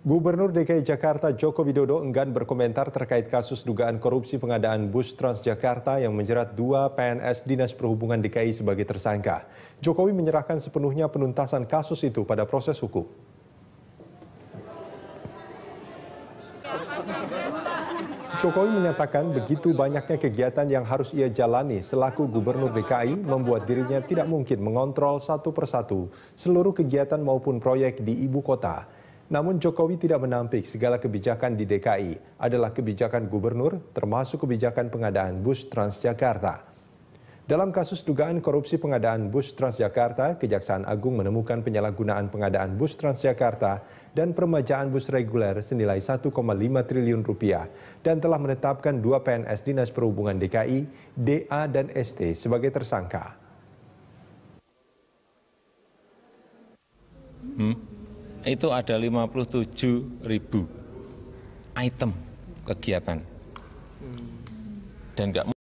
Gubernur DKI Jakarta Joko Widodo enggan berkomentar terkait kasus dugaan korupsi pengadaan bus Transjakarta yang menjerat dua PNS Dinas Perhubungan DKI sebagai tersangka. Jokowi menyerahkan sepenuhnya penuntasan kasus itu pada proses hukum. Jokowi menyatakan begitu banyaknya kegiatan yang harus ia jalani selaku Gubernur DKI membuat dirinya tidak mungkin mengontrol satu persatu seluruh kegiatan maupun proyek di ibu kota. Namun Jokowi tidak menampik segala kebijakan di DKI adalah kebijakan gubernur termasuk kebijakan pengadaan bus Transjakarta. Dalam kasus dugaan korupsi pengadaan bus Transjakarta, Kejaksaan Agung menemukan penyalahgunaan pengadaan bus Transjakarta dan permajaan bus reguler senilai 1,5 triliun rupiah dan telah menetapkan dua PNS Dinas Perhubungan DKI, DA dan ST sebagai tersangka. Hmm? itu ada 57 ribu item kegiatan hmm. dan nggak